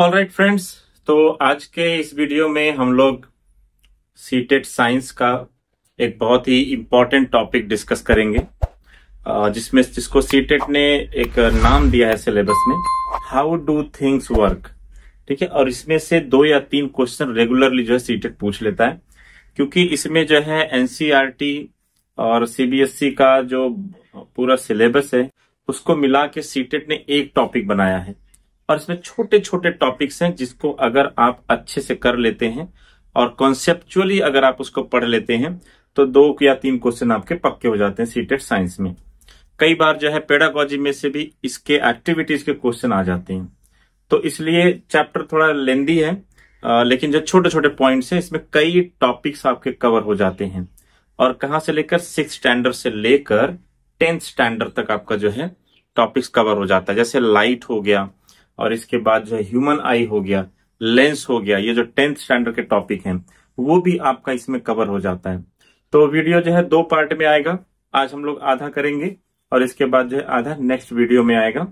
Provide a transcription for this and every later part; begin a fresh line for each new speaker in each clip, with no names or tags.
All right friends तो आज के इस वीडियो में हम लोग सीटेट साइंस का एक बहुत ही इम्पोर्टेंट टॉपिक डिस्कस करेंगे जिसमें जिसको सीटेट ने एक नाम दिया है सिलेबस में हाउ डू थिंग्स वर्क ठीक है और इसमें से दो या तीन क्वेश्चन रेगुलरली जो है सीटेट पूछ लेता है क्योंकि इसमें जो है एनसीआर e और सीबीएसई e का जो पूरा सिलेबस है उसको मिला के सीटेट ने एक टॉपिक बनाया है और इसमें छोटे छोटे टॉपिक्स हैं जिसको अगर आप अच्छे से कर लेते हैं और कॉन्सेप्चुअली अगर आप उसको पढ़ लेते हैं तो दो या तीन क्वेश्चन आपके पक्के हो जाते हैं सीटेड साइंस में कई बार जो है पेडागोजी में से भी इसके एक्टिविटीज के क्वेश्चन आ जाते हैं तो इसलिए चैप्टर थोड़ा लेंदी है आ, लेकिन जो छोटे छोटे पॉइंट्स हैं इसमें कई टॉपिक्स आपके कवर हो जाते हैं और कहा से लेकर सिक्स स्टैंडर्ड से लेकर टेंथ स्टैंडर्ड तक आपका जो है टॉपिक्स कवर हो जाता है जैसे लाइट हो गया और इसके बाद जो है ह्यूमन आई हो गया लेंस हो गया ये जो टेंथ स्टैंडर्ड के टॉपिक हैं वो भी आपका इसमें कवर हो जाता है तो वीडियो जो है दो पार्ट में आएगा आज हम लोग आधा करेंगे और इसके बाद जो है आधा नेक्स्ट वीडियो में आएगा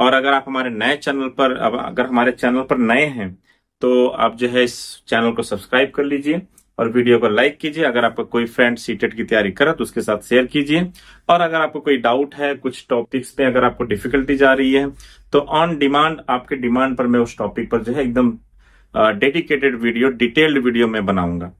और अगर आप हमारे नए चैनल पर अब अगर हमारे चैनल पर नए हैं तो आप जो है इस चैनल को सब्सक्राइब कर लीजिए और वीडियो को लाइक कीजिए अगर आपका कोई फ्रेंड सीटेट की तैयारी करे तो उसके साथ शेयर कीजिए और अगर आपको कोई डाउट है कुछ टॉपिक्स पे अगर आपको डिफिकल्टी जा रही है तो ऑन डिमांड आपके डिमांड पर मैं उस टॉपिक पर जो है एकदम डेडिकेटेड वीडियो डिटेल्ड वीडियो में बनाऊंगा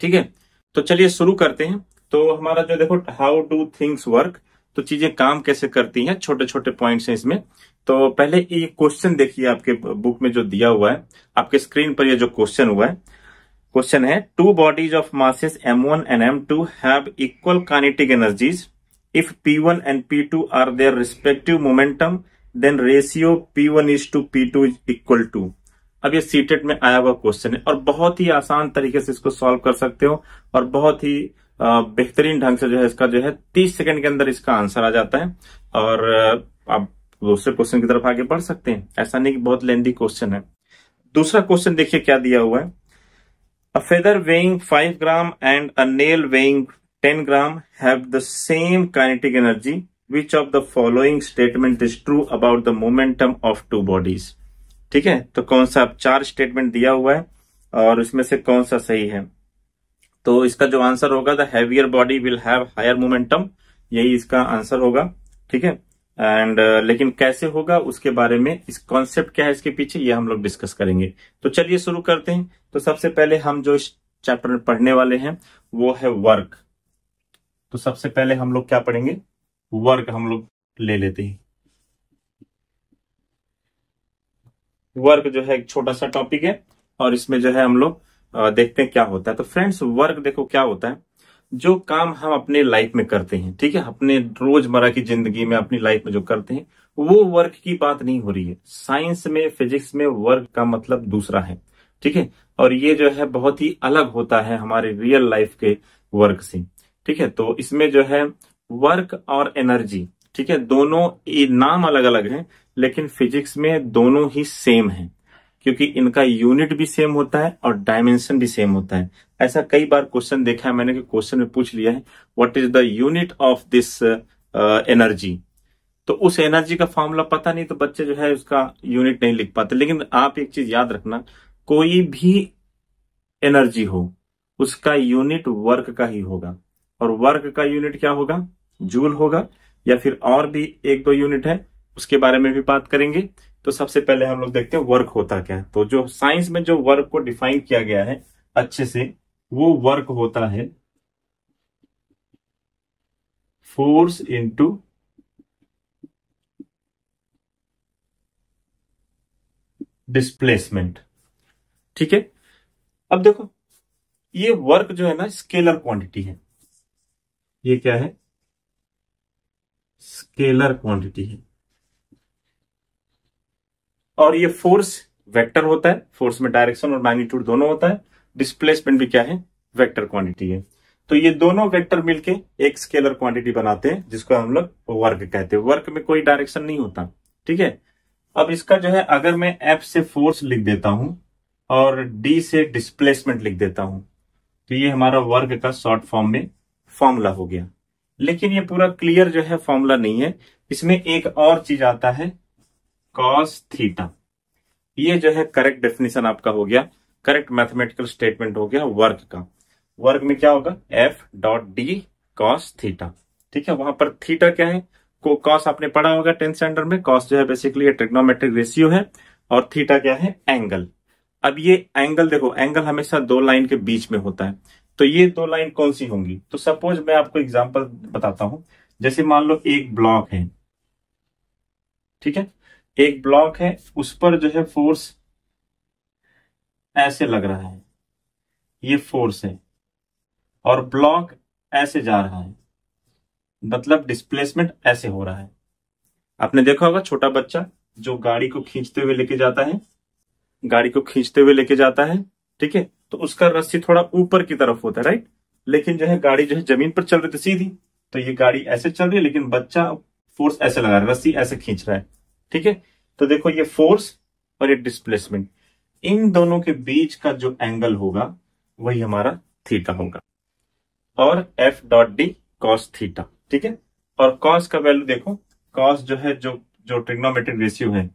ठीक है तो चलिए शुरू करते हैं तो हमारा जो देखो हाउ डू थिंग्स वर्क तो चीजें काम कैसे करती हैं छोटे छोटे पॉइंट्स हैं इसमें तो पहले ये क्वेश्चन देखिए आपके बुक में जो दिया हुआ है आपके स्क्रीन पर ये जो क्वेश्चन हुआ है क्वेश्चन है two bodies of masses m1 and m2 have equal kinetic energies if p1 and p2 are their respective momentum then ratio p1 is to P two is equal to अब ये CTET में आया हुआ question है और बहुत ही आसान तरीके से इसको सॉल्व कर सकते हो और बहुत ही बेहतरीन ढंग से जो है इसका जो है तीस सेकंड के अंदर इसका आंसर आ जाता है और आप दूसरे क्वेश्चन की तरफ आगे बढ़ सकते हैं ऐसा नहीं कि बहुत लेंदी क्वेश्चन है दूसरा क्वेश्चन देखिए क्या दिया हुआ है A feather weighing 5 gram and a nail weighing 10 gram have the same kinetic energy. Which of the following statement is true about the momentum of two bodies? ठीक है तो कौन सा चार स्टेटमेंट दिया हुआ है और इसमें से कौन सा सही है तो इसका जो आंसर होगा the heavier body will have higher momentum यही इसका आंसर होगा ठीक है एंड uh, लेकिन कैसे होगा उसके बारे में इस कॉन्सेप्ट क्या है इसके पीछे ये हम लोग डिस्कस करेंगे तो चलिए शुरू करते हैं तो सबसे पहले हम जो इस चैप्टर में पढ़ने वाले हैं वो है वर्क तो सबसे पहले हम लोग क्या पढ़ेंगे वर्क हम लोग ले लेते हैं वर्क जो है एक छोटा सा टॉपिक है और इसमें जो है हम लोग uh, देखते हैं क्या होता है तो फ्रेंड्स वर्क देखो क्या होता है जो काम हम अपने लाइफ में करते हैं ठीक है अपने रोजमर्रा की जिंदगी में अपनी लाइफ में जो करते हैं वो वर्क की बात नहीं हो रही है साइंस में फिजिक्स में वर्क का मतलब दूसरा है ठीक है और ये जो है बहुत ही अलग होता है हमारे रियल लाइफ के वर्क से ठीक है तो इसमें जो है वर्क और एनर्जी ठीक है दोनों नाम अलग अलग हैं लेकिन फिजिक्स में दोनों ही सेम हैं क्योंकि इनका यूनिट भी सेम होता है और डायमेंशन भी सेम होता है ऐसा कई बार क्वेश्चन देखा है मैंने कि क्वेश्चन में पूछ लिया है what is the unit of this energy तो उस एनर्जी का फॉर्मूला पता नहीं तो बच्चे जो है उसका यूनिट नहीं लिख पाते लेकिन आप एक चीज याद रखना कोई भी एनर्जी हो उसका यूनिट वर्क का ही होगा और वर्क का यूनिट क्या होगा जूल होगा या फिर और भी एक दो यूनिट है उसके बारे में भी बात करेंगे तो सबसे पहले हम लोग देखते हैं वर्क होता क्या है तो जो साइंस में जो वर्क को डिफाइन किया गया है अच्छे से वो वर्क होता है फोर्स इंटू डिस्प्लेसमेंट ठीक है अब देखो ये वर्क जो है ना स्केलर क्वांटिटी है ये क्या है स्केलर क्वांटिटी है और ये फोर्स वेक्टर होता है फोर्स में डायरेक्शन और मैग्नीट्यूड दोनों होता है डिस्प्लेसमेंट भी क्या है वेक्टर क्वांटिटी है तो ये दोनों वेक्टर मिलके एक स्केलर क्वांटिटी बनाते हैं जिसको हम लोग वर्क कहते हैं वर्क में कोई डायरेक्शन नहीं होता ठीक है अब इसका जो है अगर मैं एफ से फोर्स लिख देता हूं और डी से डिस्प्लेसमेंट लिख देता हूं तो ये हमारा वर्ग का शॉर्ट फॉर्म में फॉर्मूला हो गया लेकिन ये पूरा क्लियर जो है फॉर्मूला नहीं है इसमें एक और चीज आता है कॉस थीटा ये जो है करेक्ट डेफिनेशन आपका हो गया करेक्ट मैथमेटिकल स्टेटमेंट हो गया वर्ग का वर्ग में क्या होगा F dot D cos theta ठीक है वहां पर थीटा क्या है को कॉस आपने पढ़ा होगा टेंथ स्टैंडर्ड में कॉस जो है बेसिकली ट्रिग्नोमेट्रिक रेशियो है और थीटा क्या है एंगल अब ये एंगल देखो एंगल हमेशा दो लाइन के बीच में होता है तो ये दो लाइन कौन सी होंगी तो सपोज मैं आपको एग्जाम्पल बताता हूं जैसे मान लो एक ब्लॉक है ठीक है एक ब्लॉक है उस पर जो है फोर्स ऐसे लग रहा है ये फोर्स है और ब्लॉक ऐसे जा रहा है मतलब डिस्प्लेसमेंट ऐसे हो रहा है आपने देखा होगा छोटा बच्चा जो गाड़ी को खींचते हुए लेके जाता है गाड़ी को खींचते हुए लेके जाता है ठीक है तो उसका रस्सी थोड़ा ऊपर की तरफ होता है राइट लेकिन जो है गाड़ी जो है जमीन पर चल रही थी सीधी तो ये गाड़ी ऐसे चल रही है लेकिन बच्चा फोर्स ऐसे लगा रहा है रस्सी ऐसे खींच रहा है ठीक है तो देखो ये फोर्स और ये डिस्प्लेसमेंट इन दोनों के बीच का जो एंगल होगा वही हमारा थीटा होगा और F dot D cos theta ठीक है और कॉस का वैल्यू देखो कॉस जो है जो जो ट्रिग्नोमेट्रिक रेशियो है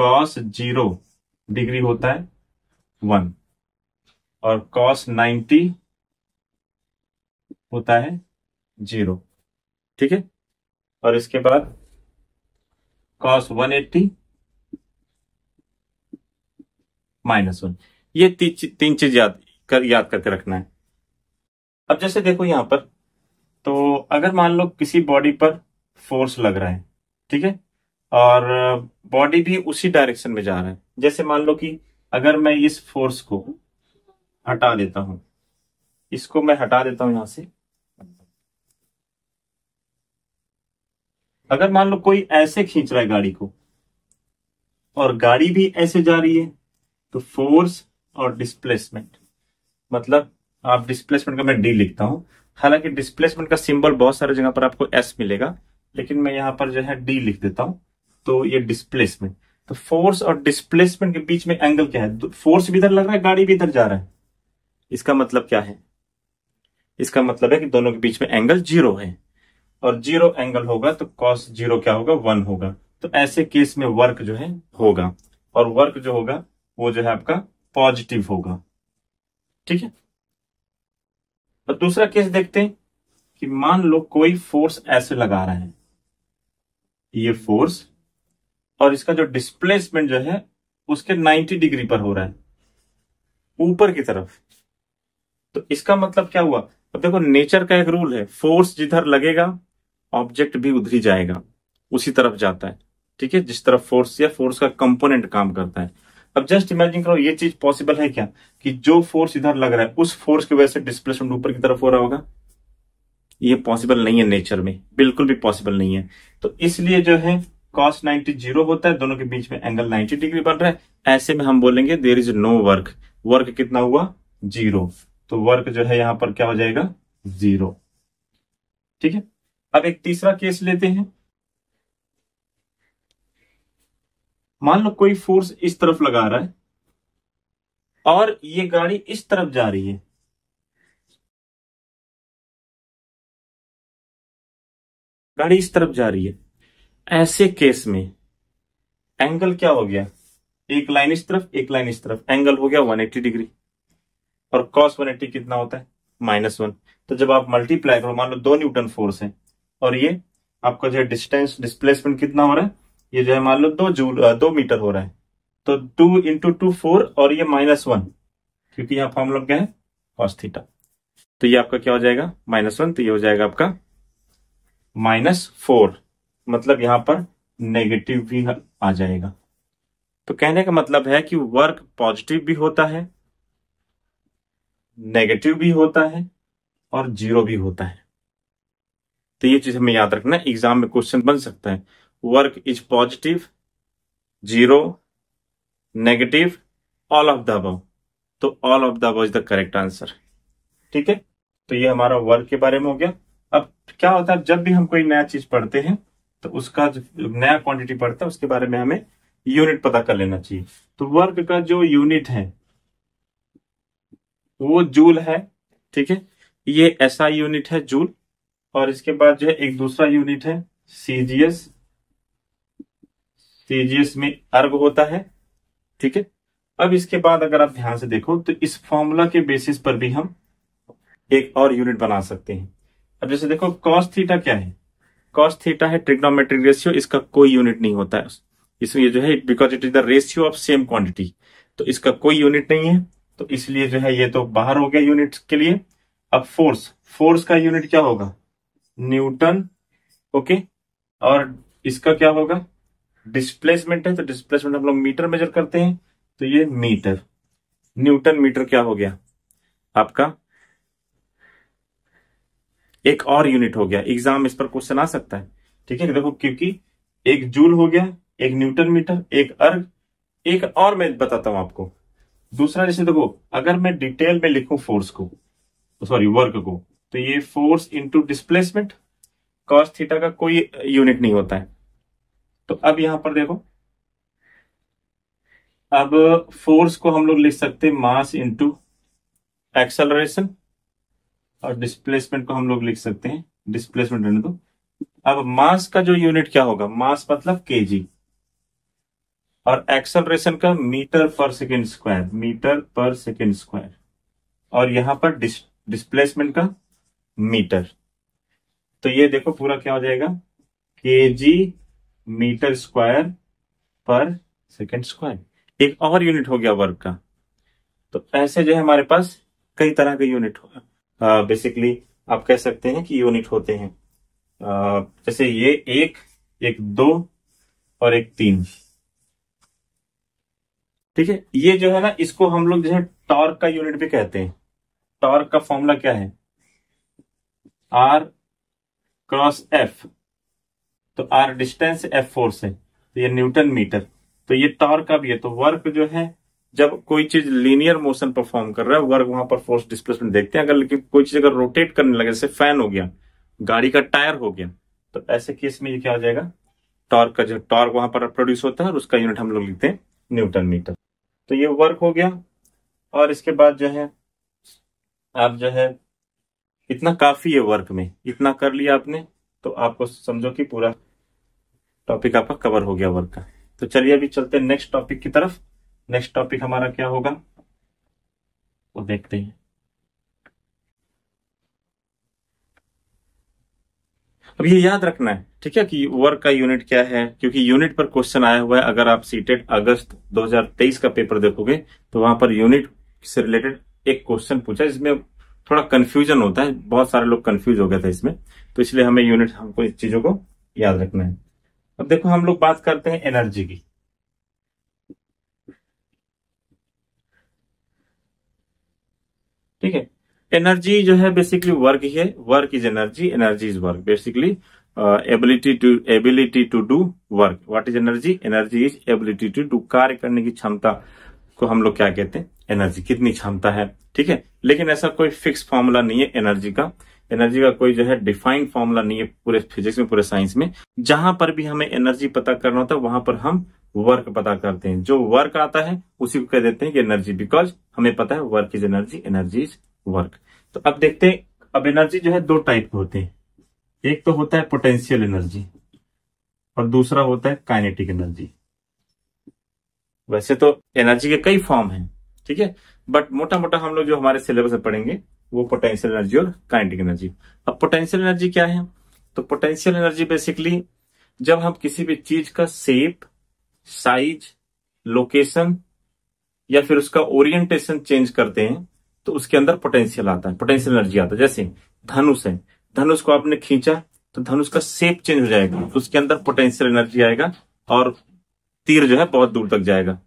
कॉस जीरो डिग्री होता है वन और कॉस नाइन्टी होता है जीरो ठीक है और इसके बाद कॉस एट्टी माइनस वन ये ती, तीन चीज याद कर याद करके रखना है अब जैसे देखो यहां पर तो अगर मान लो किसी बॉडी पर फोर्स लग रहा है ठीक है और बॉडी uh, भी उसी डायरेक्शन में जा रहा है जैसे मान लो कि अगर मैं इस फोर्स को हटा देता हूं इसको मैं हटा देता हूं यहां से अगर मान लो कोई ऐसे खींच रहा है गाड़ी को और गाड़ी भी ऐसे जा रही है तो फोर्स और डिस्प्लेसमेंट मतलब आप डिस्प्लेसमेंट का मैं डी लिखता हूं हालांकि डिस्प्लेसमेंट का सिंबल बहुत सारे जगह पर आपको एस मिलेगा लेकिन मैं यहां पर जो है डी लिख देता हूं तो ये डिस्प्लेसमेंट तो फोर्स और डिस्प्लेसमेंट के बीच में एंगल क्या है फोर्स भी इधर लग रहा है गाड़ी भी इधर जा रहा है इसका मतलब क्या है इसका मतलब है कि दोनों के बीच में एंगल जीरो है और जीरो एंगल होगा तो कॉस जीरो क्या होगा वन होगा तो ऐसे केस में वर्क जो है होगा और वर्क जो होगा वो जो है आपका पॉजिटिव होगा ठीक है और दूसरा केस देखते हैं कि मान लो कोई फोर्स ऐसे लगा रहा है ये फोर्स और इसका जो डिस्प्लेसमेंट जो है उसके 90 डिग्री पर हो रहा है ऊपर की तरफ तो इसका मतलब क्या हुआ अब देखो नेचर का एक रूल है फोर्स जिधर लगेगा ऑब्जेक्ट भी उधर ही जाएगा उसी तरफ जाता है ठीक है जिस तरफ फोर्स या फोर्स का कंपोनेंट काम करता है अब जस्ट इमेजिन करो ये चीज पॉसिबल है क्या कि जो फोर्स इधर लग रहा है उस फोर्स की वजह से डिस्प्लेसमेंट ऊपर की तरफ हो रहा होगा ये पॉसिबल नहीं है नेचर में बिल्कुल भी पॉसिबल नहीं है तो इसलिए जो है कॉस नाइनटी जीरो होता है दोनों के बीच में एंगल नाइनटी डिग्री बन रहा है ऐसे में हम बोलेंगे there is no work work कितना हुआ जीरो तो वर्क जो है यहां पर क्या हो जाएगा जीरो ठीक है अब एक तीसरा केस लेते हैं मान लो कोई फोर्स इस तरफ लगा रहा है और ये गाड़ी इस तरफ जा रही है गाड़ी इस तरफ जा रही है ऐसे केस में एंगल क्या हो गया एक लाइन इस तरफ एक लाइन इस तरफ एंगल हो गया 180 डिग्री और कॉस 180 कितना होता है माइनस वन तो जब आप मल्टीप्लाई करो मान लो दो न्यूटन फोर्स है और ये आपका जो है डिस्टेंस डिस्प्लेसमेंट कितना हो रहा है ये जो है मान लो दो जूल दो मीटर हो रहा है तो टू इंटू टू फोर और ये माइनस वन क्योंकि यहाँ पर हम लोग क्या है कॉस थीटा तो ये आपका क्या हो जाएगा माइनस वन तो ये हो जाएगा आपका माइनस फोर मतलब यहां पर नेगेटिव भी आ जाएगा तो कहने का मतलब है कि वर्क पॉजिटिव भी होता है नेगेटिव भी होता है और जीरो भी होता है तो ये चीज हमें याद रखना है एग्जाम में क्वेश्चन बन सकता है work is positive zero negative all of the above तो all of the above is the correct answer ठीक है तो ये हमारा वर्क के बारे में हो गया अब क्या होता है जब भी हम कोई नया चीज पढ़ते हैं तो उसका जो नया क्वांटिटी पढ़ता है उसके बारे में हमें यूनिट पता कर लेना चाहिए तो वर्क का जो यूनिट है वो जूल है ठीक है ये ऐसा यूनिट है जूल और इसके बाद जो है एक दूसरा यूनिट है सीजीएस सीजीएस में अर्ग होता है ठीक है अब इसके बाद अगर आप ध्यान से देखो तो इस फॉर्मूला के बेसिस पर भी हम एक और यूनिट बना सकते हैं अब जैसे देखो कॉस्ट थीटा क्या है कॉस्ट थीटा है ट्रिग्नोमेट्रिक रेशियो इसका कोई यूनिट नहीं होता है इसलिए जो है because it is the ratio of same quantity तो इसका कोई यूनिट नहीं है तो इसलिए जो है ये तो बाहर हो गया यूनिट के लिए अब फोर्स फोर्स का यूनिट क्या होगा न्यूटन ओके और इसका क्या होगा डिस्प्लेसमेंट है तो डिस्प्लेसमेंट हम लोग मीटर मेजर करते हैं तो ये मीटर न्यूटन मीटर क्या हो गया आपका एक और यूनिट हो गया एग्जाम इस पर क्वेश्चन आ सकता है ठीक है देखो क्योंकि एक जूल हो गया एक न्यूटन मीटर एक अर्ग एक और मैं बताता हूं आपको दूसरा जैसे देखो अगर मैं डिटेल में लिखूं फोर्स को सॉरी वर्क को तो ये force into displacement cos theta का कोई यूनिट नहीं होता है तो अब यहां पर देखो अब फोर्स को हम लोग लिख सकते हैं मास इंटू एक्सलरेशन और डिस्प्लेसमेंट को हम लोग लिख सकते हैं डिस्प्लेसमेंट रहने दो अब मास का जो यूनिट क्या होगा मास मतलब जी और एक्सेलरेशन का metre per second square metre per second square और यहां पर डिस्प्लेसमेंट का मीटर तो ये देखो पूरा क्या हो जाएगा K G metre square per second square एक और यूनिट हो गया वर्ग का तो ऐसे जो है हमारे पास कई तरह के यूनिट हो बेसिकली आप कह सकते हैं कि यूनिट होते हैं आ, जैसे ये एक एक दो और एक तीन ठीक है ये जो है ना इसको हम लोग जो है टॉर्क का यूनिट भी कहते हैं टॉर्क का फॉर्मूला क्या है आर क्रॉस एफ तो आर डिस्टेंस एफ फोर्स है तो ये न्यूटन मीटर तो ये टॉर्क भी है तो वर्क जो है जब कोई चीज लीनियर मोशन परफॉर्म कर रहा है वर्क वहां पर फोर्स डिस्प्लेसमेंट देखते हैं अगर लेकिन कोई चीज अगर रोटेट करने लगे जैसे फैन हो गया गाड़ी का टायर हो गया तो ऐसे केस में ये क्या हो जाएगा टॉर्क का जो टॉर्क वहां पर प्रोड्यूस होता है और उसका यूनिट हम लोग लिखते हैं न्यूटन मीटर तो ये वर्क हो गया और इसके बाद जो है आप जो है इतना काफी है वर्क में इतना कर लिया आपने तो आपको समझो कि पूरा टॉपिक आपका कवर हो गया वर्क का तो चलिए अभी चलते हैं नेक्स्ट टॉपिक की तरफ नेक्स्ट टॉपिक हमारा क्या होगा वो देखते हैं अब ये याद रखना है ठीक है कि वर्क का यूनिट क्या है क्योंकि यूनिट पर क्वेश्चन आया हुआ है अगर आप सीटेड अगस्त 2023 का पेपर देखोगे तो वहां पर यूनिट से रिलेटेड एक क्वेश्चन पूछा जिसमें थोड़ा कंफ्यूजन होता है बहुत सारे लोग कंफ्यूज हो गए थे इसमें तो इसलिए हमें यूनिट हमको इस चीजों को याद रखना है अब देखो हम लोग बात करते हैं एनर्जी की ठीक है एनर्जी जो है बेसिकली वर्क ही है work is energy energy is work basically ability to ability to do work what is energy energy is ability to do कार्य करने की क्षमता को हम लोग क्या कहते हैं एनर्जी कितनी क्षमता है ठीक है लेकिन ऐसा कोई फिक्स फॉर्मूला नहीं है एनर्जी का एनर्जी का कोई जो है डिफाइंड फॉर्मूला नहीं है पूरे फिजिक्स में पूरे साइंस में जहां पर भी हमें एनर्जी पता करना होता है वहां पर हम वर्क पता करते हैं जो वर्क आता है उसी को कह देते हैं कि एनर्जी बिकॉज हमें पता है work is energy energy is work तो अब देखते हैं अब एनर्जी जो है दो टाइप के होते हैं एक तो होता है पोटेंशियल एनर्जी और दूसरा होता है काइनेटिक एनर्जी वैसे तो एनर्जी के कई फॉर्म हैं ठीक है बट मोटा मोटा हम लोग जो हमारे सिलेबस में पढ़ेंगे वो पोटेंशियल एनर्जी और काइनेटिक एनर्जी अब पोटेंशियल एनर्जी क्या है तो पोटेंशियल एनर्जी बेसिकली जब हम किसी भी चीज का सेप साइज लोकेशन या फिर उसका ओरिएंटेशन चेंज करते हैं तो उसके अंदर पोटेंशियल आता है पोटेंशियल एनर्जी आता है जैसे धनुष है धनुष को आपने खींचा तो धनुष का शेप चेंज हो जाएगा उसके अंदर पोटेंशियल एनर्जी आएगा और तीर जो है बहुत दूर तक जाएगा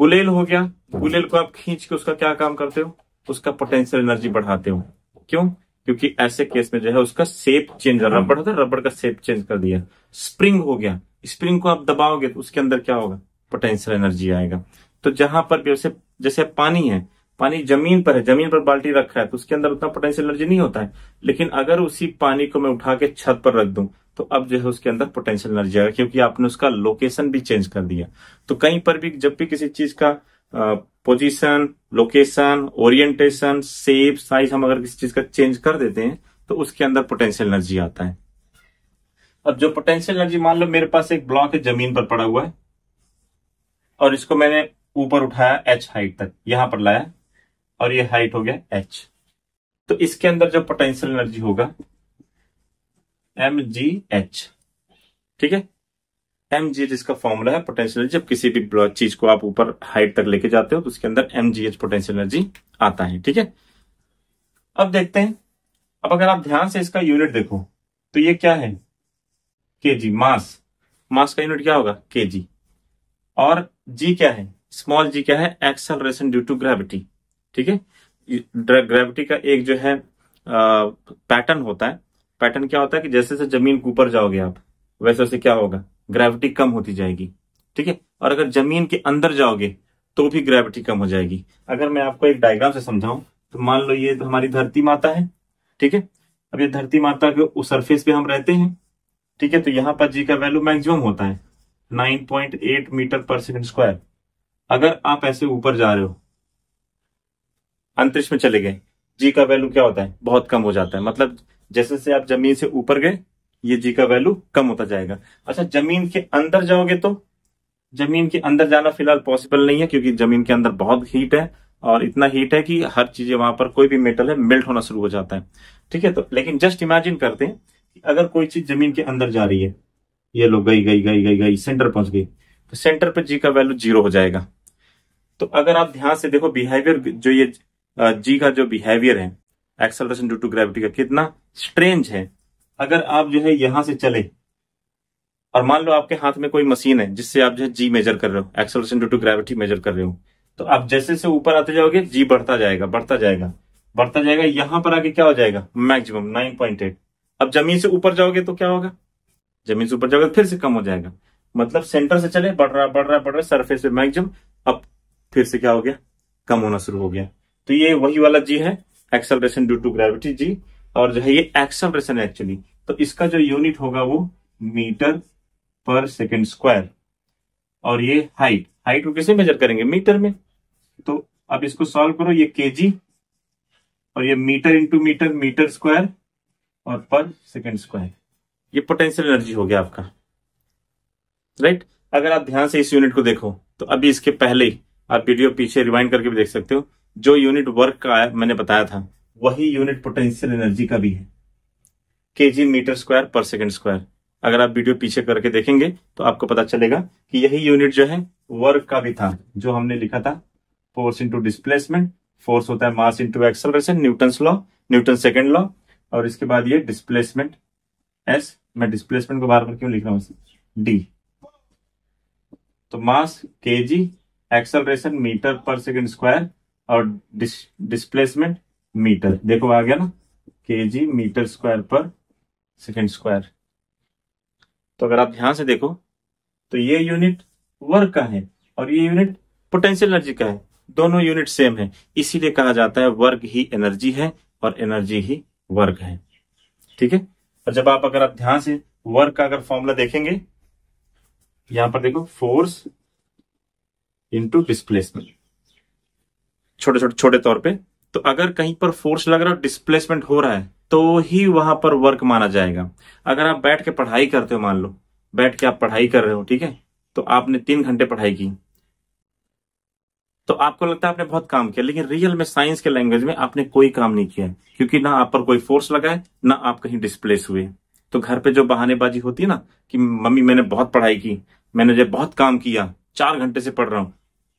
गुलेल हो गया हाँ। गुलेल को आप खींच के उसका क्या काम करते हो उसका पोटेंशियल एनर्जी बढ़ाते हो क्यों क्योंकि ऐसे केस में जो है उसका सेप चेंज रबड़ होता है रबड़ का सेप चेंज कर दिया स्प्रिंग हो गया स्प्रिंग को आप दबाओगे तो उसके अंदर क्या होगा पोटेंशियल एनर्जी आएगा तो जहां पर भी जैसे जैसे पानी है पानी जमीन पर है जमीन पर बाल्टी रखा है तो उसके अंदर उतना पोटेंशियल एनर्जी नहीं होता है लेकिन अगर उसी पानी को मैं उठा के छत पर रख दूं तो अब जो है उसके अंदर पोटेंशियल एनर्जी आएगा क्योंकि आपने उसका लोकेशन भी चेंज कर दिया तो कहीं पर भी जब भी किसी चीज का position location orientation shape size हम अगर किसी चीज का चेंज कर देते हैं तो उसके अंदर पोटेंशियल एनर्जी आता है अब जो पोटेंशियल एनर्जी मान लो मेरे पास एक ब्लॉक है जमीन पर पड़ा हुआ है और इसको मैंने ऊपर उठाया एच हाइट तक यहां पर लाया और ये हाइट हो गया एच तो इसके अंदर जो पोटेंशियल एनर्जी होगा एम जी एच ठीक है एम जी एच इसका फॉर्मूला है पोटेंशियल एनर्जी जब किसी भी चीज को आप ऊपर हाइट तक लेके जाते हो तो उसके अंदर M G H potential energy आता है ठीक है अब देखते हैं अब अगर आप ध्यान से इसका यूनिट देखो तो ये क्या है के जी मास मास का यूनिट क्या होगा के जी और जी क्या है स्मॉल जी क्या है एक्सलरेशन ड्यू टू ग्रेविटी ठीक है ग्रेविटी का एक जो है पैटर्न होता है पैटर्न क्या होता है कि जैसे जैसे जमीन के ऊपर जाओगे आप वैसे वैसे क्या होगा ग्रेविटी कम होती जाएगी ठीक है और अगर जमीन के अंदर जाओगे तो भी ग्रेविटी कम हो जाएगी अगर मैं आपको एक डायग्राम से समझाऊं तो मान लो ये तो हमारी धरती माता है ठीक है अब ये धरती माता के उस सरफेस पे हम रहते हैं ठीक है तो यहाँ पर जी का वैल्यू मैक्सिमम होता है 9.8 मीटर पर सेकंड स्क्वायर अगर आप ऐसे ऊपर जा रहे हो अंतरिक्ष में चले गए जी का वैल्यू क्या होता है बहुत कम हो जाता है मतलब जैसे जैसे आप जमीन से ऊपर गए ये जी का वैल्यू कम होता जाएगा अच्छा जमीन के अंदर जाओगे तो जमीन के अंदर जाना फिलहाल पॉसिबल नहीं है क्योंकि जमीन के अंदर बहुत हीट है और इतना हीट है कि हर चीजें वहां पर कोई भी मेटल है मेल्ट होना शुरू हो जाता है ठीक है तो लेकिन जस्ट इमेजिन करते हैं कि अगर कोई चीज जमीन के अंदर जा रही है ये लोग गई गई गई गई गई सेंटर पहुंच गई तो सेंटर पर जी का वैल्यू जीरो हो जाएगा तो अगर आप ध्यान से देखो बिहेवियर जो ये जी का जो बिहेवियर है एक्सलेशन ड्यू टू ग्रेविटी का कितना स्ट्रेंज है अगर आप जो है यहां से चले और मान लो आपके हाथ में कोई मशीन है जिससे आप जो है जी मेजर कर रहे हो acceleration due to gravity measure कर रहे हो तो आप जैसे से ऊपर आते जाओगे जी बढ़ता जाएगा बढ़ता जाएगा बढ़ता जाएगा यहां पर आके क्या हो जाएगा मैक्सिमम नाइन पॉइंट एट अब जमीन से ऊपर जाओगे तो क्या होगा जमीन से ऊपर जाओगे फिर से कम हो जाएगा मतलब सेंटर से चले बढ़ रहा बढ़ रहा बढ़ रहा सरफेस पे मैक्सिमम अब फिर से क्या हो गया कम होना शुरू हो गया तो ये वही वाला जी है acceleration due to gravity G और जो है ये एक्सेलरेशन है एक्चुअली तो इसका जो यूनिट होगा वो मीटर पर सेकेंड स्क्वायर और ये हाइट हाइट को कैसे मेजर करेंगे मीटर में तो अब इसको सॉल्व करो ये के और ये metre into metre metre square और पर सेकेंड स्क्वायर ये पोटेंशियल एनर्जी हो गया आपका राइट right? अगर आप ध्यान से इस यूनिट को देखो तो अभी इसके पहले आप वीडियो पीछे रिवाइंड करके भी देख सकते हो जो यूनिट वर्क का है मैंने बताया था वही यूनिट पोटेंशियल एनर्जी का भी है K G metre square per second square अगर आप वीडियो पीछे करके देखेंगे तो आपको पता चलेगा कि यही यूनिट जो है वर्क का भी था जो हमने लिखा था फोर्स इंटू डिस्प्लेसमेंट फोर्स होता है mass into acceleration Newton law Newton second law और इसके बाद ये डिस्प्लेसमेंट एस मैं डिस्प्लेसमेंट को बार बार क्यों लिख रहा हूं डी तो mass K G acceleration metre per second square और डिस, डिस्प्लेसमेंट मीटर देखो आ गया ना K G metre square per second square तो अगर आप ध्यान से देखो तो ये यूनिट वर्क का है और ये यूनिट पोटेंशियल एनर्जी का है दोनों यूनिट सेम है इसीलिए कहा जाता है वर्ग ही एनर्जी है और एनर्जी ही वर्ग है ठीक है और जब आप अगर आप ध्यान से वर्ग का अगर फॉर्मूला देखेंगे यहां पर देखो फोर्स इंटू डिस्प्लेसमेंट छोटे छोटे छोटे तौर पे तो अगर कहीं पर फोर्स लग रहा है डिस्प्लेसमेंट हो रहा है तो ही वहां पर वर्क माना जाएगा अगर आप बैठ के पढ़ाई करते हो मान लो बैठ के आप पढ़ाई कर रहे हो ठीक है तो आपने तीन घंटे पढ़ाई की तो आपको लगता है आपने बहुत काम किया लेकिन रियल में साइंस के लैंग्वेज में आपने कोई काम नहीं किया क्योंकि ना आप पर कोई फोर्स लगा है ना आप कहीं डिस्प्लेस हुए तो घर पे जो बहानेबाजी होती है ना कि मम्मी मैंने बहुत पढ़ाई की मैंने जब बहुत काम किया चार घंटे से पढ़ रहा हूं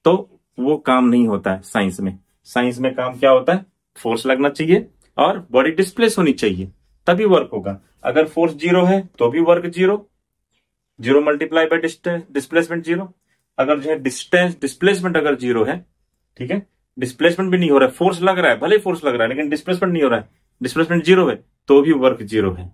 तो वो काम नहीं होता है साइंस में साइंस में काम क्या होता है फोर्स लगना चाहिए और बॉडी डिस्प्लेस होनी चाहिए तभी वर्क होगा अगर फोर्स जीरो है तो भी work zero zero multiply by displacement zero अगर जो है डिस्टेंस डिस्प्लेसमेंट अगर जीरो है ठीक है डिस्प्लेसमेंट भी नहीं हो रहा है फोर्स लग रहा है भले फोर्स लग रहा है लेकिन डिस्प्लेसमेंट नहीं हो रहा है डिस्प्लेसमेंट जीरो है तो भी वर्क जीरो है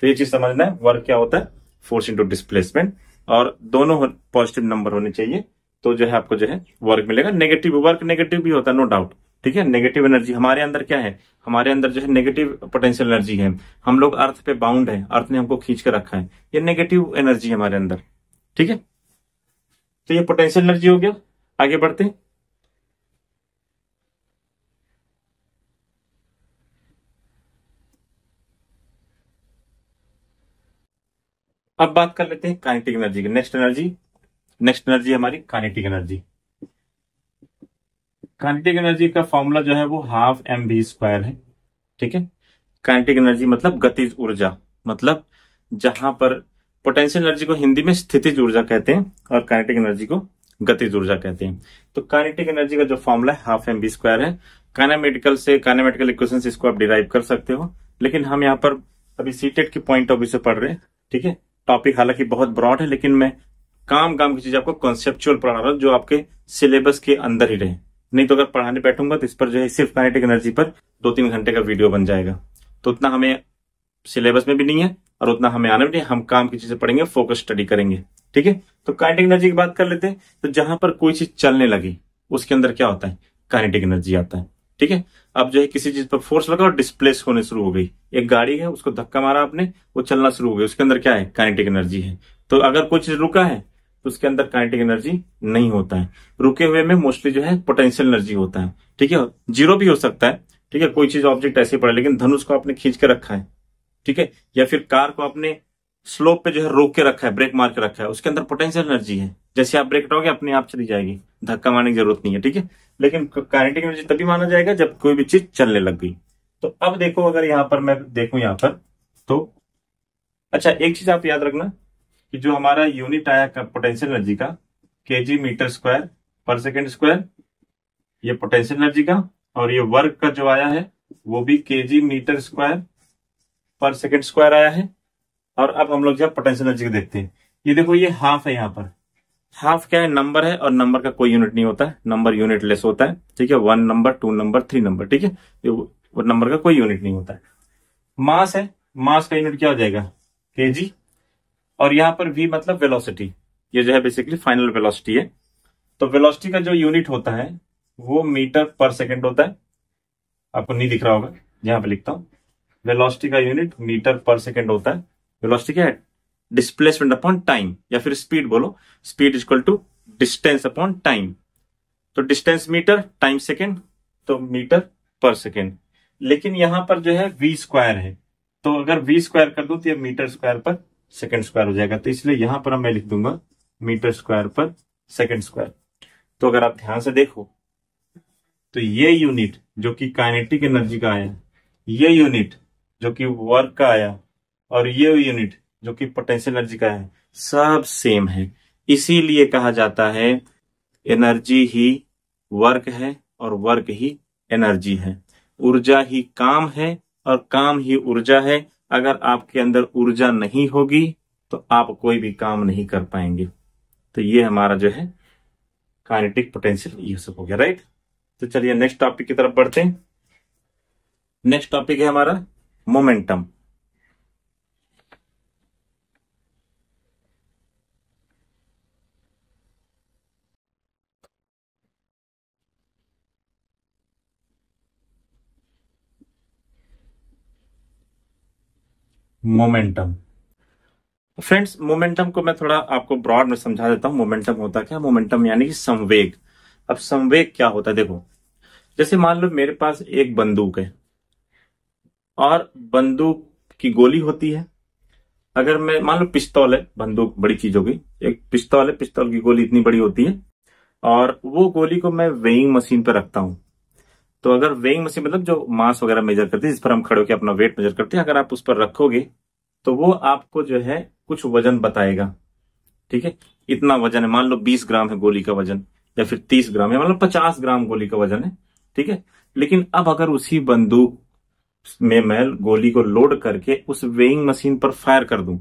तो ये चीज समझना है वर्क क्या होता है फोर्स इंटू डिस्प्लेसमेंट और दोनों पॉजिटिव नंबर होने चाहिए तो जो है आपको जो है वर्क मिलेगा नेगेटिव वर्क नेगेटिव भी होता है नो डाउट ठीक है नेगेटिव एनर्जी हमारे अंदर क्या है हमारे अंदर जो है नेगेटिव पोटेंशियल एनर्जी है हम लोग अर्थ पे बाउंड है अर्थ ने हमको खींच कर रखा है ये नेगेटिव एनर्जी है हमारे अंदर ठीक है तो ये पोटेंशियल एनर्जी हो गया आगे बढ़ते हैं अब बात कर लेते हैं काइनेटिक एनर्जी की नेक्स्ट एनर्जी नेक्स्ट एनर्जी हमारी कानेटिक एनर्जी कानेटिक एनर्जी का फॉर्मूला जो है वो हाफ एम बी स्क्वायर है ठीक है कानेटिक एनर्जी मतलब गतिज ऊर्जा मतलब जहां पर पोटेंशियल एनर्जी को हिंदी में स्थितिज ऊर्जा कहते हैं और कानेटिक एनर्जी को गतिज ऊर्जा कहते हैं तो कानेटिक एनर्जी का जो फॉर्मूला है हाफ एम बी स्क्वायर है कानामेटिकल से कानामेटिकल इक्वेशन इसको आप डिराइव कर सकते हो लेकिन हम यहाँ पर अभी सीटेट की पॉइंट ऑफ व्यू से पढ़ रहे हैं ठीक है टॉपिक हालांकि बहुत ब्रॉड है लेकिन मैं काम काम की चीज आपको कॉन्सेप्चुअल पढ़ा रहा जो आपके सिलेबस के अंदर ही रहे नहीं तो अगर पढ़ाने बैठूंगा तो इस पर जो है सिर्फ काइनेटिक एनर्जी पर दो तीन घंटे का वीडियो बन जाएगा तो उतना हमें सिलेबस में भी नहीं है और उतना हमें आने भी नहीं हम काम की चीजें पढ़ेंगे फोकस स्टडी करेंगे ठीक है तो काइनेटिक एनर्जी की बात कर लेते हैं तो जहां पर कोई चीज चलने लगी उसके अंदर क्या होता है काइनेटिक एनर्जी आता है ठीक है अब जो है किसी चीज पर फोर्स लगा और डिस्प्लेस होने शुरू हो गई एक गाड़ी है उसको धक्का मारा आपने वो चलना शुरू हो गई उसके अंदर क्या है काइनेटिक एनर्जी है तो अगर कोई चीज रुका है तो उसके अंदर काइनेटिक एनर्जी नहीं होता है रुके हुए में मोस्टली जो है पोटेंशियल एनर्जी होता है ठीक है जीरो भी हो सकता है ठीक है कोई चीज ऑब्जेक्ट ऐसे पड़ा लेकिन धनुष को आपने खींच के रखा है ठीक है या फिर कार को आपने स्लोप पे जो है रोक के रखा है ब्रेक मार के रखा है उसके अंदर पोटेंशियल एनर्जी है जैसे आप ब्रेक हटाओगे अपने आप चली जाएगी धक्का मारने की जरूरत नहीं है ठीक है लेकिन काइनेटिक एनर्जी तभी माना जाएगा जब कोई भी चीज चलने लग गई तो अब देखो अगर यहां पर मैं देखूं यहां पर तो अच्छा एक चीज आप याद रखना कि जो हमारा यूनिट आया पोटेंशियल एनर्जी का K G metre square per second square ये पोटेंशियल एनर्जी का और ये वर्क का जो आया है वो भी K G metre square per second square आया है और अब हम लोग जो पोटेंशियल एनर्जी को देखते हैं ये देखो ये हाफ है यहाँ पर हाफ क्या है नंबर है और नंबर का कोई यूनिट नहीं होता है नंबर यूनिट लेस होता है ठीक है one number two number three number ठीक है नंबर का कोई यूनिट नहीं होता है मास है मास का यूनिट क्या हो जाएगा के जी और यहां पर वी मतलब वेलोसिटी ये जो है बेसिकली फाइनल वेलोसिटी है तो वेलोसिटी का जो यूनिट होता है वो मीटर पर सेकंड होता है आपको नहीं दिख रहा होगा यहां पे लिखता हूं वेलोसिटी का यूनिट मीटर पर सेकंड होता है वेलोसिटी क्या है डिस्प्लेसमेंट अपॉन टाइम या फिर स्पीड बोलो speed equal to distance upon time तो डिस्टेंस मीटर टाइम सेकेंड तो मीटर पर सेकेंड लेकिन यहां पर जो है वी स्क्वायर है तो अगर वी स्क्वायर कर दो तो यह metre square per second square हो जाएगा तो इसलिए यहां पर मैं लिख दूंगा metre square per second square तो अगर आप ध्यान से देखो तो ये यूनिट जो कि काइनेटिक एनर्जी का आया ये यूनिट जो कि वर्क का आया और ये यूनिट जो कि पोटेंशियल एनर्जी का है सब सेम है इसीलिए कहा जाता है एनर्जी ही वर्क है और वर्क ही एनर्जी है ऊर्जा ही काम है और काम ही ऊर्जा है अगर आपके अंदर ऊर्जा नहीं होगी तो आप कोई भी काम नहीं कर पाएंगे तो ये हमारा जो है काइनेटिक पोटेंशियल ये सब हो गया राइट तो चलिए नेक्स्ट टॉपिक की तरफ बढ़ते हैं नेक्स्ट टॉपिक है हमारा मोमेंटम मोमेंटम फ्रेंड्स मोमेंटम को मैं थोड़ा आपको ब्रॉड में समझा देता हूँ मोमेंटम होता क्या मोमेंटम यानी कि संवेग अब संवेग क्या होता है देखो जैसे मान लो मेरे पास एक बंदूक है और बंदूक की गोली होती है अगर मैं मान लो पिस्तौल है बंदूक बड़ी चीज हो गई एक पिस्तौल है पिस्तौल की गोली इतनी बड़ी होती है और वो गोली को मैं वेइंग मशीन पर रखता हूँ तो अगर वेइंग मशीन मतलब जो मास वगैरह मेजर करती है जिस पर हम खड़े होकर अपना वेट मेजर करते हैं अगर आप उस पर रखोगे तो वो आपको जो है कुछ वजन बताएगा ठीक है इतना वजन है मान लो बीस ग्राम है गोली का वजन या फिर तीस ग्राम है मतलब पचास ग्राम गोली का वजन है ठीक है लेकिन अब अगर उसी बंदूक में मैं गोली को लोड करके उस वेइंग मशीन पर फायर कर दू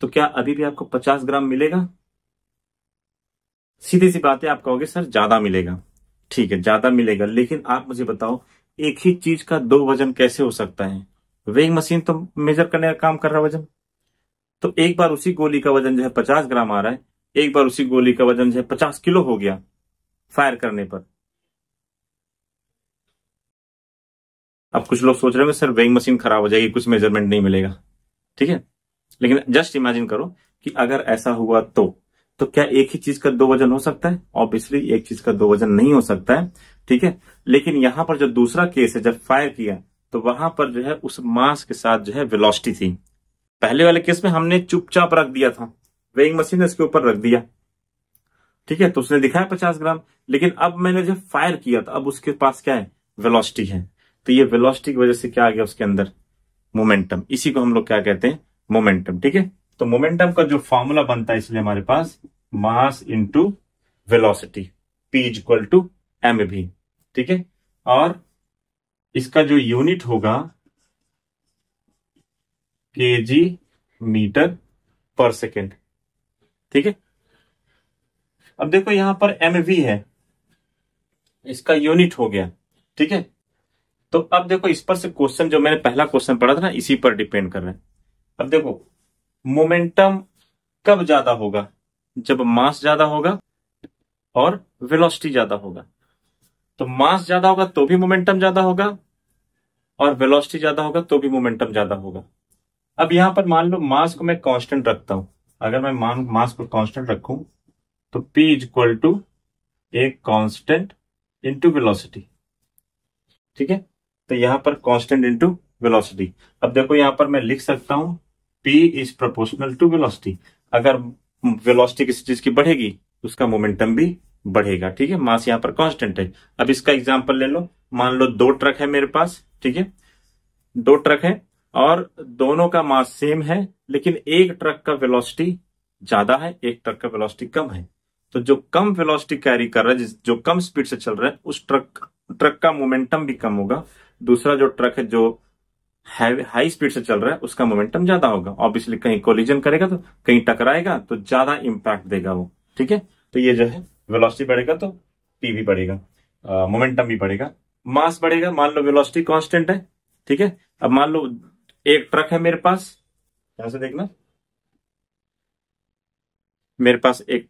तो क्या अभी भी आपको पचास ग्राम मिलेगा सीधी सी बात है आप कहोगे सर ज्यादा मिलेगा ठीक है ज्यादा मिलेगा लेकिन आप मुझे बताओ एक ही चीज का दो वजन कैसे हो सकता है वेइंग मशीन तो मेजर करने का काम कर रहा है वजन तो एक बार उसी गोली का वजन जो है पचास ग्राम आ रहा है एक बार उसी गोली का वजन जो है पचास किलो हो गया फायर करने पर अब कुछ लोग सोच रहे होंगे सर वेइंग मशीन खराब हो जाएगी कुछ मेजरमेंट नहीं मिलेगा ठीक है लेकिन जस्ट इमेजिन करो कि अगर ऐसा हुआ तो तो क्या एक ही चीज का दो वजन हो सकता है ऑब्वियसली एक चीज का दो वजन नहीं हो सकता है ठीक है लेकिन यहां पर जो दूसरा केस है जब फायर किया तो वहां पर जो है उस मास के साथ जो है वेलोसिटी थी पहले वाले केस में हमने चुपचाप रख दिया था वेइंग मशीन ने इसके ऊपर रख दिया ठीक है तो उसने दिखाया पचास ग्राम लेकिन अब मैंने जब फायर किया तो अब उसके पास क्या है वेलोसिटी है तो ये वेलोसिटी की वजह से क्या आ गया उसके अंदर मोमेंटम इसी को हम लोग क्या कहते हैं मोमेंटम ठीक है तो मोमेंटम का जो फॉर्मूला बनता है इसलिए हमारे पास mass into velocity P equal to M भी ठीक है और इसका जो यूनिट होगा के जी मीटर पर सेकेंड ठीक है अब देखो यहां पर एम वी है इसका यूनिट हो गया ठीक है तो अब देखो इस पर से क्वेश्चन जो मैंने पहला क्वेश्चन पढ़ा था ना इसी पर डिपेंड कर रहे हैं अब देखो मोमेंटम कब ज्यादा होगा जब मास ज्यादा होगा और वेलोसिटी ज्यादा होगा तो मास ज्यादा होगा तो भी मोमेंटम ज्यादा होगा और वेलोसिटी ज्यादा होगा तो भी मोमेंटम ज्यादा होगा अब यहां पर मान लो मास को मैं कांस्टेंट रखता हूं अगर मैं मान मास को कांस्टेंट रखूं तो p is equal to a constant into velocity ठीक है तो यहां पर कांस्टेंट इंटू वेलोसिटी अब देखो यहां पर मैं लिख सकता हूं speed is proportional to velocity अगर वेलोसिटी किसी चीज की बढ़ेगी उसका मोमेंटम भी बढ़ेगा ठीक है मास यहाँ पर कांस्टेंट है अब इसका एग्जांपल ले लो मान लो दो ट्रक है मेरे पास ठीक है दो ट्रक है और दोनों का मास सेम है लेकिन एक ट्रक का वेलोसिटी ज्यादा है एक ट्रक का वेलोसिटी कम है तो जो कम वेलोसिटी कैरी कर रहा है जो कम स्पीड से चल रहा है उस ट्रक ट्रक का मोमेंटम भी कम होगा दूसरा जो ट्रक है जो हाई स्पीड से चल रहा है उसका मोमेंटम ज्यादा होगा ऑब्वियसली कहीं कोलिजन करेगा तो कहीं टकराएगा तो ज्यादा इम्पैक्ट देगा वो ठीक है तो ये जो है वेलोसिटी बढ़ेगा तो पी भी बढ़ेगा मोमेंटम भी बढ़ेगा मास बढ़ेगा मान लो वेलोसिटी कांस्टेंट है ठीक है अब मान लो एक ट्रक है मेरे पास यहां से देखना मेरे पास एक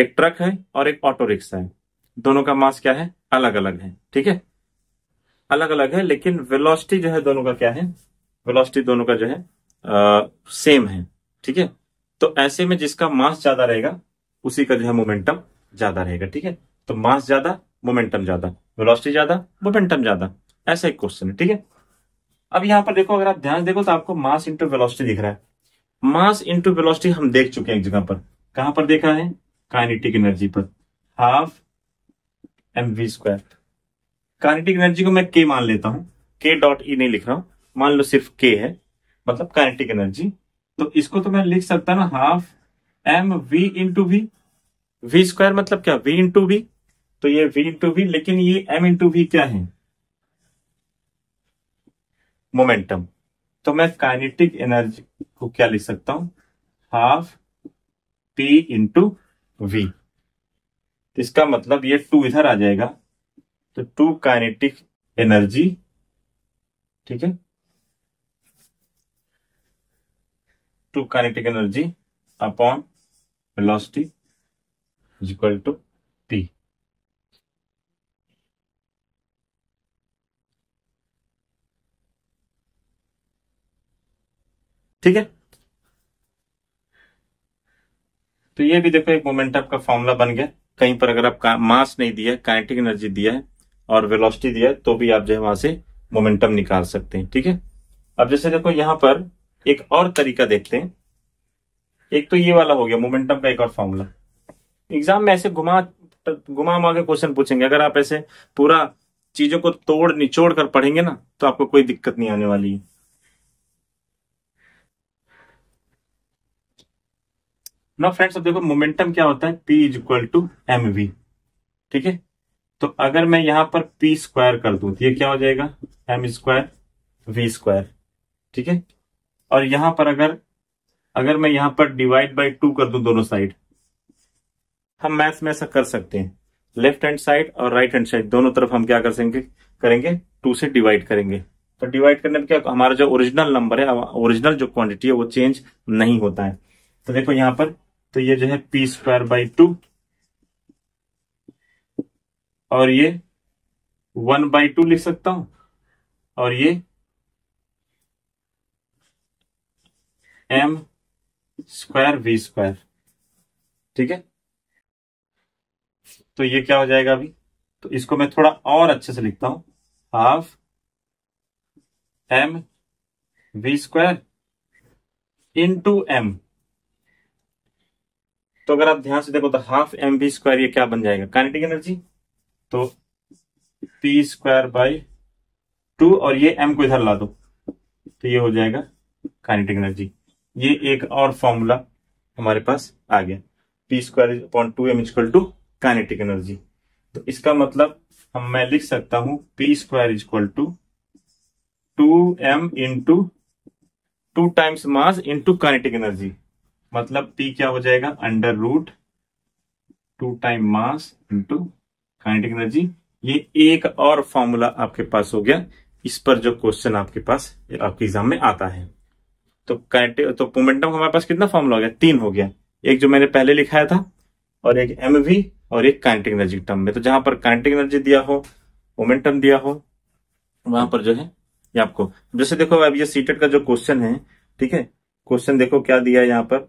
एक ट्रक है और एक ऑटो रिक्शा है दोनों का मास क्या है अलग अलग है ठीक है अलग अलग है लेकिन वेलोसिटी जो है दोनों का क्या है वेलोसिटी दोनों का जो है आ, सेम है ठीक है तो ऐसे में जिसका मास ज्यादा रहेगा उसी का जो है मोमेंटम ज्यादा रहेगा ठीक है तो मास ज्यादा मोमेंटम ज्यादा वेलोसिटी ज्यादा मोमेंटम ज्यादा ऐसा एक क्वेश्चन है ठीक है अब यहां पर देखो अगर आप ध्यान देखो तो आपको मास इंटू वेलोसिटी दिख रहा है मास इंटू वेलोसिटी हम देख चुके हैं एक जगह पर कहां पर देखा है काइनेटिक एनर्जी पर half M V square kinetic energy को मैं के मान लेता हूं के डॉट ई नहीं लिख रहा हूं मान लो सिर्फ के है मतलब काइनेटिक एनर्जी तो इसको तो मैं लिख सकता ना half M V into V V square मतलब क्या वी इंटू वी तो ये वी इंटू वी लेकिन ये एम इंटू वी क्या है मोमेंटम तो मैं काइनेटिक एनर्जी को क्या लिख सकता हूं हाफ पी इंटू वी इसका मतलब ये टू इधर आ जाएगा तो टू काइनेटिक एनर्जी ठीक है two kinetic energy upon velocity is equal to T ठीक है तो ये भी देखो एक मोमेंटम का फॉर्मूला बन गया कहीं पर अगर आप मास नहीं दिया काइनेटिक एनर्जी दिया है और वेलोसिटी दिया तो भी आप जो है वहां से मोमेंटम निकाल सकते हैं ठीक है अब जैसे देखो यहां पर एक और तरीका देखते हैं एक तो ये वाला हो गया मोमेंटम का एक और फॉर्मूला एग्जाम में ऐसे घुमा घुमा घुमा के क्वेश्चन पूछेंगे अगर आप ऐसे पूरा चीजों को तोड़ निचोड़ कर पढ़ेंगे ना तो आपको कोई दिक्कत नहीं आने वाली है ना फ्रेंड्स अब देखो मोमेंटम क्या होता है P is equal to M V ठीक है तो अगर मैं यहां पर पी स्क्वायर कर दू तो ये क्या हो जाएगा एम स्क्वायर वी स्क्वायर ठीक है और यहां पर अगर अगर मैं यहां पर डिवाइड बाय टू कर दू दोनों साइड हम मैथ्स में ऐसा कर सकते हैं लेफ्ट हैंड साइड और राइट हैंड साइड दोनों तरफ हम क्या कर सकेंगे करेंगे टू से डिवाइड करेंगे तो डिवाइड करने में क्या हमारा जो ओरिजिनल नंबर है ओरिजिनल जो क्वांटिटी है वो चेंज नहीं होता है तो देखो यहां पर तो ये जो है पी स्क्वायर बाई टू और ये वन बाई टू लिख सकता हूं और ये एम स्क्वायर वी स्क्वायर ठीक है तो ये क्या हो जाएगा अभी तो इसको मैं थोड़ा और अच्छे से लिखता हूं half M V square into M तो अगर आप ध्यान से देखो तो हाफ एम वी स्क्वायर ये क्या बन जाएगा काइनेटिक एनर्जी तो पी स्क्वायर बाई टू और ये एम को इधर ला दो तो ये हो जाएगा काइनेटिक एनर्जी ये एक और फॉर्मूला हमारे पास आ गया P square upon two M is equal to kinetic energy तो इसका मतलब हम मैं लिख सकता हूं P square is equal to two M into two times mass into kinetic energy मतलब पी क्या हो जाएगा under root two time mass into kinetic energy ये एक और फॉर्मूला आपके पास हो गया इस पर जो क्वेश्चन आपके पास आपके एग्जाम में आता है तो काइनेटिक तो मोमेंटम हमारे पास कितना फॉर्मूला हो गया तीन हो गया एक जो मैंने पहले लिखाया था और एक एम वी और एक काइनेटिक एनर्जी टर्म में तो जहां पर काइनेटिक एनर्जी दिया हो मोमेंटम दिया हो वहां पर जो है ये आपको जैसे देखो अब ये सीटेट का जो क्वेश्चन है ठीक है क्वेश्चन देखो क्या दिया है यहाँ पर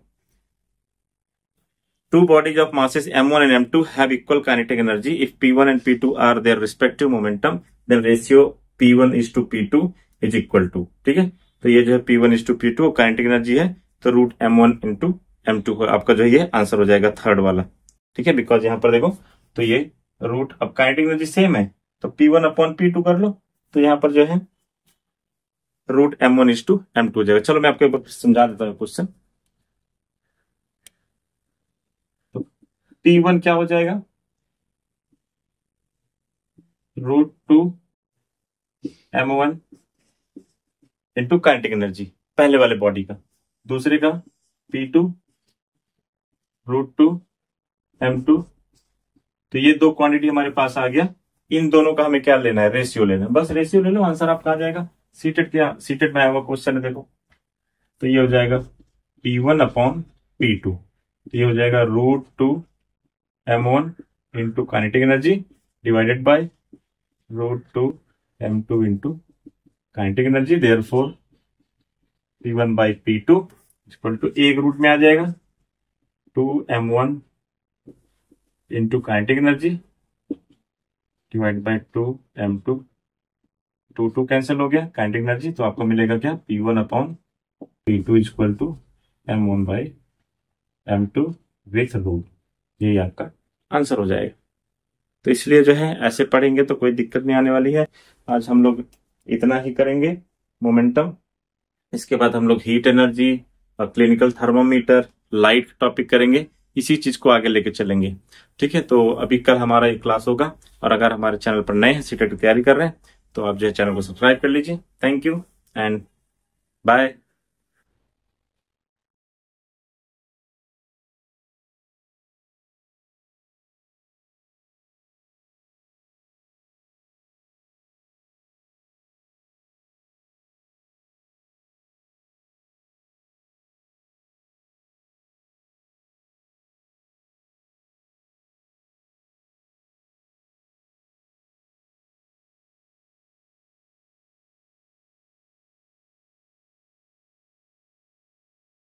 Two bodies of masses m1 and m2 have equal kinetic energy. If p1 and p2 are their respective momentum, then ratio p1 is to p2 is equal to ठीक है तो ये जो है P one is to P two kinetic energy है तो root M one into M two आपका जो ये आंसर हो जाएगा थर्ड वाला ठीक है बिकॉज यहां पर देखो तो ये रूट अब काइनेटिक एनर्जी सेम है तो P one upon P two कर लो तो यहां पर जो है root M one is two M two हो जाएगा चलो मैं आपको समझा देता हूँ क्वेश्चन टी वन क्या हो जाएगा root two M one into kinetic energy पहले वाले बॉडी का दूसरे का P two root two M two तो ये दो क्वांटिटी हमारे पास आ गया इन दोनों का हमें क्या लेना है रेशियो लेना है बस रेशियो ले लो आंसर आपका आ जाएगा सीटेड क्या सीटेड में आया हुआ क्वेश्चन है देखो तो ये हो जाएगा P one upon P two तो ये हो जाएगा root two M one into kinetic energy divided by root two M two into kinetic energy therefore P one by P two equal to एक रूट में आ जाएगा two M one into kinetic energy divide by two M two two two cancel हो गया kinetic energy तो आपको मिलेगा क्या P one upon P two equal to M one by M two with root ये आपका आंसर हो जाएगा तो इसलिए जो है ऐसे पढ़ेंगे तो कोई दिक्कत नहीं आने वाली है आज हम लोग इतना ही करेंगे मोमेंटम इसके बाद हम लोग हीट एनर्जी और क्लिनिकल थर्मोमीटर लाइट टॉपिक करेंगे इसी चीज को आगे लेके चलेंगे ठीक है तो अभी कल हमारा एक क्लास होगा और अगर हमारे चैनल पर नए हैं सीटेट e की तैयारी कर रहे हैं तो आप जो है चैनल को सब्सक्राइब कर लीजिए थैंक यू एंड बाय